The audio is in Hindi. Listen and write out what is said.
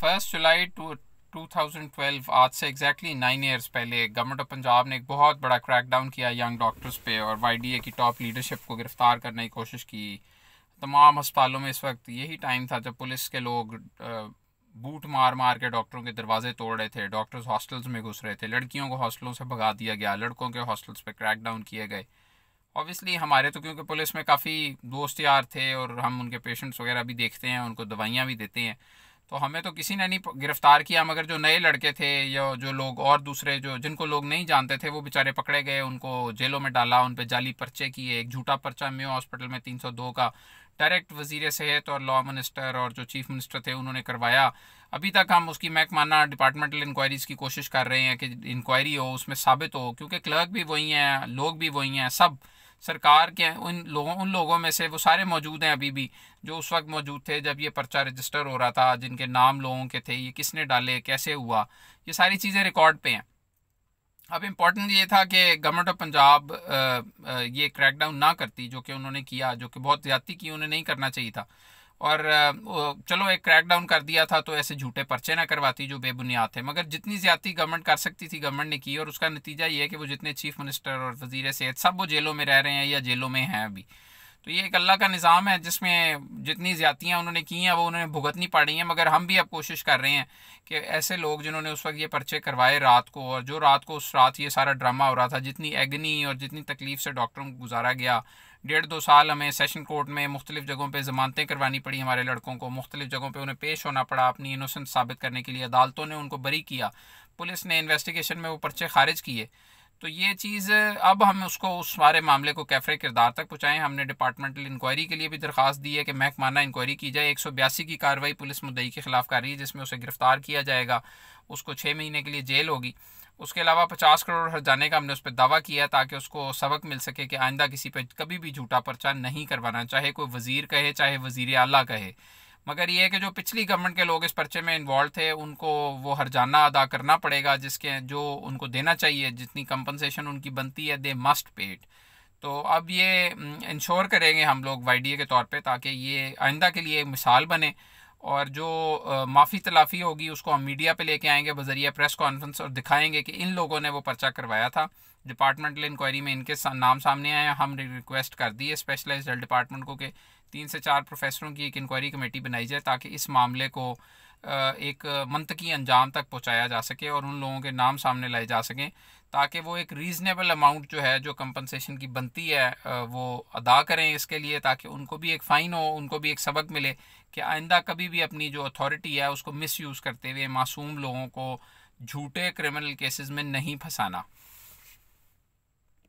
फर्स्ट जुलाई टू 2012 आज से एग्जैक्टली नाइन ईयर्स पहले गवर्नमेंट ऑफ पंजाब ने एक बहुत बड़ा क्रैकडाउन किया यंग डॉक्टर्स पे और वाई की टॉप लीडरशिप को गिरफ्तार करने की कोशिश की तमाम अस्पतालों में इस वक्त यही टाइम था जब पुलिस के लोग बूट मार मार के डॉक्टरों के दरवाजे तोड़ रहे थे डॉक्टर्स हॉस्टल्स में घुस रहे थे लड़कियों को हॉस्टलों से भगा दिया गया लड़कों के हॉस्टल्स पर क्रैकडाउन किए गए ऑब्वियसली हमारे तो क्योंकि पुलिस में काफ़ी दोस्त यार थे और हम उनके पेशेंट्स वगैरह भी देखते हैं उनको दवाइयाँ भी देते हैं तो हमें तो किसी ने नहीं गिरफ्तार किया मगर जो नए लड़के थे या जो लोग और दूसरे जो जिनको लोग नहीं जानते थे वो बेचारे पकड़े गए उनको जेलों में डाला उन पर जाली पर्चे किए एक झूठा पर्चा मे हॉस्पिटल में 302 का डायरेक्ट वजीर सेहत तो और लॉ मिनिस्टर और जो चीफ मिनिस्टर थे उन्होंने करवाया अभी तक हम उसकी महकमाना डिपार्टमेंटल इंक्वायरीज़ की कोशिश कर रहे हैं कि इंक्वायरी हो उसमें साबित हो क्योंकि क्लर्क भी वही हैं लोग भी वही हैं सब सरकार के उन लोगों उन लोगों में से वो सारे मौजूद हैं अभी भी जो उस वक्त मौजूद थे जब ये पर्चा रजिस्टर हो रहा था जिनके नाम लोगों के थे ये किसने डाले कैसे हुआ ये सारी चीज़ें रिकॉर्ड पे हैं अब इम्पॉर्टेंट ये था कि गवर्नमेंट ऑफ पंजाब ये क्रैकडाउन ना करती जो कि उन्होंने किया जो कि बहुत ज्यादा की उन्हें नहीं करना चाहिए था और चलो एक क्रैकडाउन कर दिया था तो ऐसे झूठे पर्चे ना करवाती जो बेबुनियाद थे मगर जितनी ज़्यादा गवर्नमेंट कर सकती थी गवर्नमेंट ने की और उसका नतीजा ये है कि वो जितने चीफ मिनिस्टर और वजीर सेहत सब वो जेलों में रह रहे हैं या जेलों में हैं अभी तो ये एक अल्लाह का निज़ाम है जिसमें जितनी ज्यादियाँ उन्होंने की हैं वो उन्होंने भुगतनी पड़ी हैं मगर हम भी अब कोशिश कर रहे हैं कि ऐसे लोग जिन्होंने उस वक्त ये पर्चे करवाए रात को और जो रात को उस रात ये सारा ड्रामा हो रहा था जितनी एग्नी और जितनी तकलीफ़ से डॉक्टरों को गुजारा गया डेढ़ दो साल हमें सेशन कोर्ट में मुख्तलिफ़ जगहों पर ज़मानतें करवानी पड़ी हमारे लड़कों को मुख्तलिफ़ जगहों पर उन्हें पेश होना पड़ा अपनी इनोसेंस साबित करने के लिए अदालतों ने उनको बरी किया पुलिस ने इन्वेस्टिगेशन में वो पर्चे खारिज किए तो ये चीज़ अब हम उसको उस सारे मामले को कैफरे किरदार तक पहुँचाएँ हमने डिपार्टमेंटल इंक्वायरी के लिए भी दरख्वास्त दी है कि महकमाना इंक्वायरी की जाए एक सौ बयासी की कार्रवाई पुलिस मुद्दई के खिलाफ कर रही है जिसमें उसे गिरफ्तार किया जाएगा उसको छः महीने के लिए जेल होगी उसके अलावा पचास करोड़ हर जाने का हमने उस पर दावा किया ताकि उसको सबक मिल सके कि आइंदा किसी पर कभी भी झूठा पर्चा नहीं करवाना चाहे कोई वज़ीर कहे चाहे वजीर अला कहे मगर ये है कि जो पिछली गवर्नमेंट के लोग इस पर्चे में इन्वॉल्व थे उनको वो हरजाना अदा करना पड़ेगा जिसके जो उनको देना चाहिए जितनी कंपनसेशन उनकी बनती है दे मस्ट पेड तो अब ये इंश्योर mm, करेंगे हम लोग वाई के तौर पर ताकि ये आइंदा के लिए मिसाल बने और जो माफ़ी तलाफ़ी होगी उसको हम मीडिया पे लेके आएंगे बजरिया प्रेस कॉन्फ्रेंस और दिखाएंगे कि इन लोगों ने वो पर्चा करवाया था डिपार्टमेंटल इंक्वायरी में इनके नाम सामने आए हम रिक्वेस्ट कर दिए है स्पेशलाइज्ड डिपार्टमेंट को कि तीन से चार प्रोफेसरों की एक इंक्वायरी कमेटी बनाई जाए ताकि इस मामले को एक मनतकी अंजाम तक पहुंचाया जा सके और उन लोगों के नाम सामने लाए जा सकें ताकि वो एक रीज़नेबल अमाउंट जो है जो कंपनसेशन की बनती है वो अदा करें इसके लिए ताकि उनको भी एक फ़ाइन हो उनको भी एक सबक मिले कि आइंदा कभी भी अपनी जो अथॉरिटी है उसको मिसयूज़ करते हुए मासूम लोगों को झूठे क्रिमिनल केसेस में नहीं फंसाना